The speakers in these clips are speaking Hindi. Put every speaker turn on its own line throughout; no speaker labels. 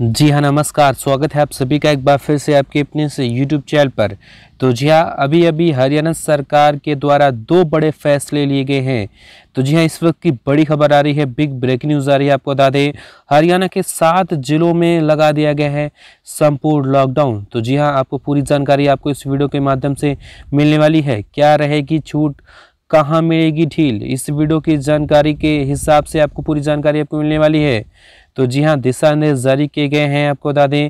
जी हाँ नमस्कार स्वागत है आप सभी का एक बार फिर से आपके अपने से यूट्यूब चैनल पर तो जी हाँ अभी अभी हरियाणा सरकार के द्वारा दो बड़े फैसले लिए गए हैं तो जी हाँ इस वक्त की बड़ी खबर आ रही है बिग ब्रेकिंग न्यूज़ आ रही है आपको बता दें हरियाणा के सात जिलों में लगा दिया गया है संपूर्ण लॉकडाउन तो जी हाँ आपको पूरी जानकारी आपको इस वीडियो के माध्यम से मिलने वाली है क्या रहेगी छूट कहाँ मिलेगी ढील इस वीडियो की जानकारी के हिसाब से आपको पूरी जानकारी आपको मिलने वाली है तो जी हाँ दिशा निर्देश जारी किए गए हैं आपको बता दें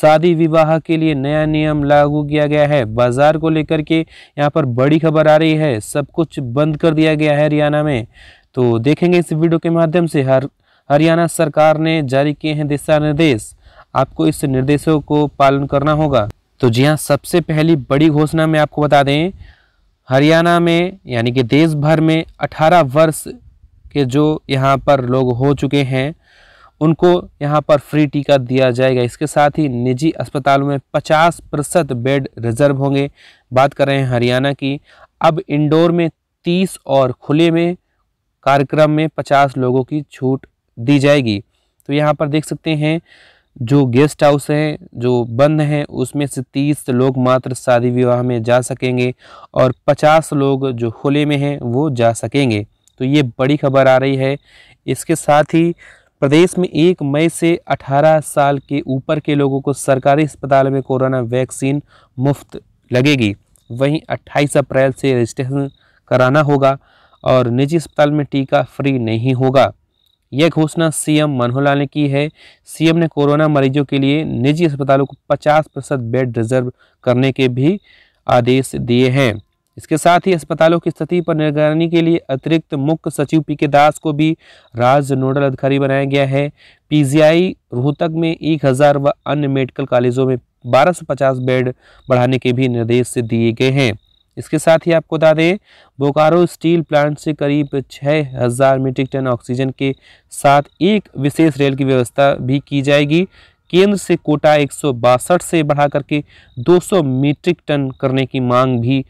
शादी विवाह के लिए नया नियम लागू किया गया है बाजार को लेकर के यहाँ पर बड़ी खबर आ रही है सब कुछ बंद कर दिया गया है हरियाणा में तो देखेंगे इस वीडियो के माध्यम से हर हरियाणा सरकार ने जारी किए हैं दिशा निर्देश आपको इस निर्देशों को पालन करना होगा तो जी हाँ सबसे पहली बड़ी घोषणा में आपको बता दें हरियाणा में यानी कि देश भर में 18 वर्ष के जो यहाँ पर लोग हो चुके हैं उनको यहाँ पर फ्री टीका दिया जाएगा इसके साथ ही निजी अस्पतालों में 50 प्रतिशत बेड रिजर्व होंगे बात कर रहे हैं हरियाणा की अब इंडोर में 30 और खुले में कार्यक्रम में 50 लोगों की छूट दी जाएगी तो यहाँ पर देख सकते हैं जो गेस्ट हाउस हैं जो बंद हैं उसमें से तीस लोग मात्र शादी विवाह में जा सकेंगे और पचास लोग जो खुले में हैं वो जा सकेंगे तो ये बड़ी खबर आ रही है इसके साथ ही प्रदेश में एक मई से 18 साल के ऊपर के लोगों को सरकारी अस्पताल में कोरोना वैक्सीन मुफ्त लगेगी वहीं 28 अप्रैल से रजिस्ट्रेशन कराना होगा और निजी अस्पताल में टीका फ्री नहीं होगा यह घोषणा सीएम मनोहर लाल ने की है सीएम ने कोरोना मरीजों के लिए निजी अस्पतालों को 50 प्रतिशत बेड रिजर्व करने के भी आदेश दिए हैं इसके साथ ही अस्पतालों की स्थिति पर निगरानी के लिए अतिरिक्त मुख्य सचिव पी के दास को भी राज्य नोडल अधिकारी बनाया गया है पीजीआई रोहतक में एक हज़ार व अन्य मेडिकल कॉलेजों में 1250 बेड बढ़ाने के भी निर्देश दिए गए हैं इसके साथ ही आपको बता दें बोकारो स्टील प्लांट से करीब छः हज़ार मीट्रिक टन ऑक्सीजन के साथ एक विशेष रेल की व्यवस्था भी की जाएगी केंद्र से कोटा एक से बढ़ा करके 200 मीट्रिक टन करने की मांग भी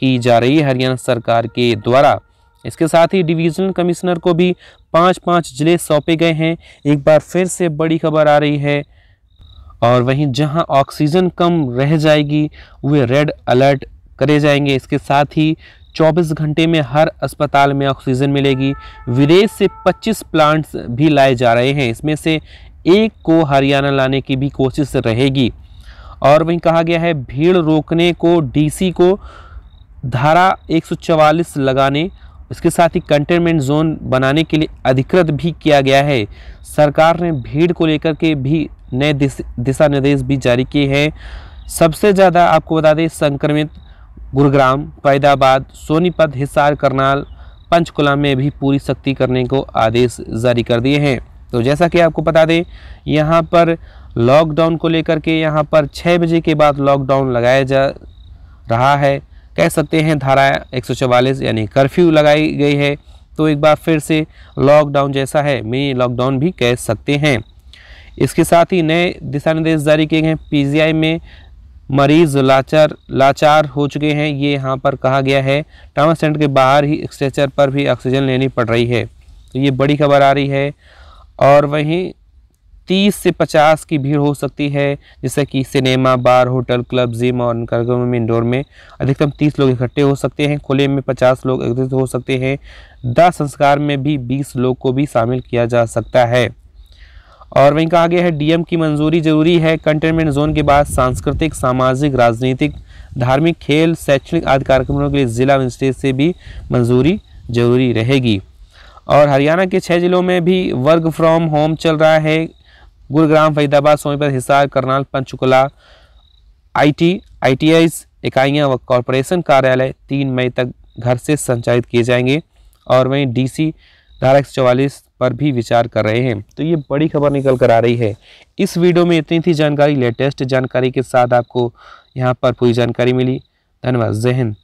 की जा रही है हरियाणा सरकार के द्वारा इसके साथ ही डिवीजनल कमिश्नर को भी पाँच पाँच जिले सौंपे गए हैं एक बार फिर से बड़ी खबर आ रही है और वहीं जहां ऑक्सीजन कम रह जाएगी वे रेड अलर्ट करे जाएंगे इसके साथ ही 24 घंटे में हर अस्पताल में ऑक्सीजन मिलेगी विदेश से 25 प्लांट्स भी लाए जा रहे हैं इसमें से एक को हरियाणा लाने की भी कोशिश रहेगी और वहीं कहा गया है भीड़ रोकने को डीसी को धारा 144 लगाने इसके साथ ही कंटेनमेंट जोन बनाने के लिए अधिकृत भी किया गया है सरकार ने भीड़ को लेकर के भी नए दिशा निर्देश भी जारी किए हैं सबसे ज़्यादा आपको बता दें संक्रमित गुरुग्राम फैदाबाद सोनीपत हिसार करनाल पंचकुला में भी पूरी सख्ती करने को आदेश जारी कर दिए हैं तो जैसा कि आपको बता दें यहाँ पर लॉकडाउन को लेकर के यहाँ पर छः बजे के बाद लॉकडाउन लगाया जा रहा है कह सकते हैं धारा 144 यानी कर्फ्यू लगाई गई है तो एक बार फिर से लॉकडाउन जैसा है मिनी लॉकडाउन भी कह सकते हैं इसके साथ ही नए दिशा निर्देश जारी किए गए हैं पीजीआई में मरीज लाचार लाचार हो चुके हैं ये यहाँ पर कहा गया है ट्रामा सेंटर के बाहर ही स्ट्रेचर पर भी ऑक्सीजन लेनी पड़ रही है तो ये बड़ी खबर आ रही है और वहीं तीस से पचास की भीड़ हो सकती है जैसे कि cinema bar hotel club gym और कार्यक्रमों में इंडोर में अधिकतम तीस लोग इकट्ठे हो सकते हैं खुले में पचास लोग एकत्रित हो सकते हैं दाह संस्कार में भी बीस लोग को भी शामिल किया जा सकता है और वहीं कहा आगे है डीएम की मंजूरी जरूरी है कंटेनमेंट जोन के बाद सांस्कृतिक सामाजिक राजनीतिक धार्मिक खेल शैक्षणिक आदि कार्यक्रमों के लिए जिला मजिस्ट्रेट से भी मंजूरी जरूरी रहेगी और हरियाणा के छः जिलों में भी वर्क फ्रॉम होम चल रहा है गुरुग्राम फरीदाबाद सोनीपत हिसार करनाल पंचकुला आईटी आईटीआईज इकाइयाँ व कॉरपोरेशन कार्यालय तीन मई तक घर से संचालित किए जाएंगे और वहीं डीसी धारा एक सौ चौवालीस पर भी विचार कर रहे हैं तो ये बड़ी खबर निकल कर आ रही है इस वीडियो में इतनी थी जानकारी लेटेस्ट जानकारी के साथ आपको यहाँ पर पूरी जानकारी मिली धन्यवाद जय हिंद